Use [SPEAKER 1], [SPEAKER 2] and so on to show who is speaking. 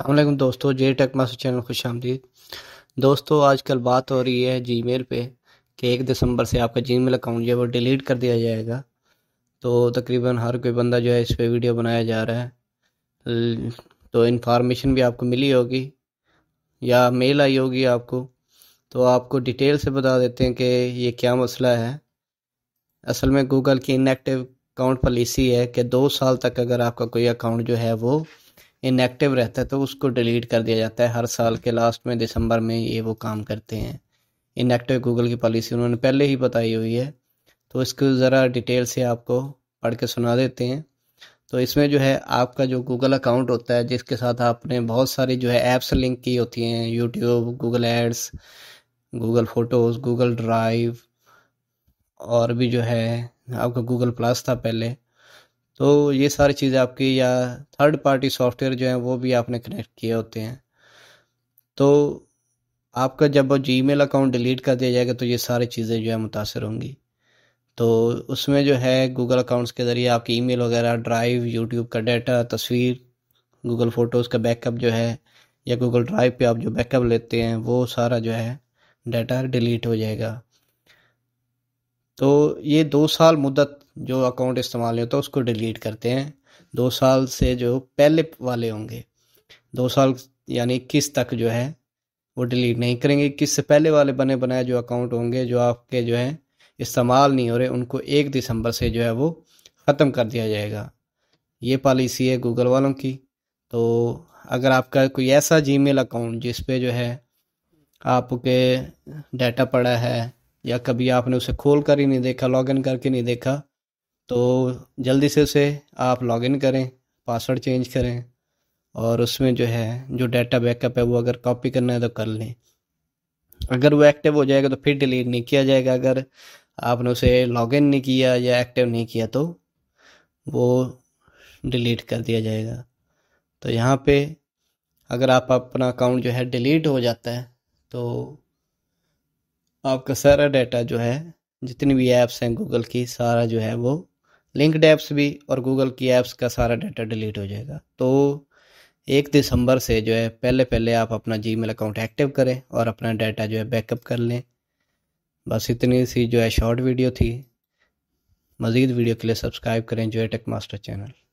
[SPEAKER 1] अल्लाम दोस्तों जे take master channel खुश आमदीद दोस्तों आजकल बात हो रही है जीमेल पे कि एक दिसंबर से आपका जीमेल अकाउंट जो है वो डिलीट कर दिया जाएगा तो तकरीबन हर कोई बंदा जो है इस पर वीडियो बनाया जा रहा है तो इन्फॉर्मेशन भी आपको मिली होगी या मेल आई होगी आपको तो आपको डिटेल से बता देते हैं कि ये क्या मसला है असल में गूगल की इनएक्टिव अकाउंट पॉलिसी है कि दो साल तक अगर आपका कोई अकाउंट जो है वो इनएक्टिव रहता है तो उसको डिलीट कर दिया जाता है हर साल के लास्ट में दिसंबर में ये वो काम करते हैं इनएक्टिव गूगल की पॉलिसी उन्होंने पहले ही बताई हुई है तो इसको ज़रा डिटेल से आपको पढ़ के सुना देते हैं तो इसमें जो है आपका जो गूगल अकाउंट होता है जिसके साथ आपने बहुत सारी जो है ऐप्स लिंक की होती हैं YouTube Google ads Google photos Google drive और भी जो है आपका गूगल प्लस था पहले तो ये सारी चीज़ें आपकी या थर्ड पार्टी सॉफ्टवेयर जो है वो भी आपने कनेक्ट किए होते हैं तो आपका जब जी मेल अकाउंट डिलीट कर दिया जाएगा तो ये सारी चीज़ें जो है मुतासर होंगी तो उसमें जो है गूगल अकाउंट्स के ज़रिए आपकी ईमेल वगैरह ड्राइव यूट्यूब का डाटा तस्वीर गूगल फ़ोटोज़ का बैकअप जो है या गूगल ड्राइव पे आप जो बैकअप लेते हैं वो सारा जो है डाटा डिलीट हो जाएगा तो ये दो साल मुद्दत जो अकाउंट इस्तेमाल नहीं होता उसको डिलीट करते हैं दो साल से जो पहले वाले होंगे दो साल यानी किस तक जो है वो डिलीट नहीं करेंगे किस से पहले वाले बने बनाए जो अकाउंट होंगे जो आपके जो है इस्तेमाल नहीं हो रहे उनको एक दिसंबर से जो है वो ख़त्म कर दिया जाएगा ये पॉलिसी है गूगल वालों की तो अगर आपका कोई ऐसा जी अकाउंट जिस पे जो है आपके डाटा पड़ा है या कभी आपने उसे खोल कर ही नहीं देखा लॉगिन करके नहीं देखा तो जल्दी से उसे आप लॉगिन करें पासवर्ड चेंज करें और उसमें जो है जो डाटा बैकअप है वो अगर कॉपी करना है तो कर लें अगर वो एक्टिव हो जाएगा तो फिर डिलीट नहीं किया जाएगा अगर आपने उसे लॉगिन नहीं किया या एक्टिव नहीं किया तो वो डिलीट कर दिया जाएगा तो यहाँ पे अगर आप अपना अकाउंट जो है डिलीट हो जाता है तो आपका सारा डाटा जो है जितनी भी ऐप्स हैं गूगल की सारा जो है वो लिंकड ऐप्स भी और गूगल की ऐप्स का सारा डाटा डिलीट हो जाएगा तो एक दिसंबर से जो है पहले पहले आप अपना जी अकाउंट एक्टिव करें और अपना डाटा जो है बैकअप कर लें बस इतनी सी जो है शॉर्ट वीडियो थी मज़ीद वीडियो के लिए सब्सक्राइब करें जो है टेक मास्टर चैनल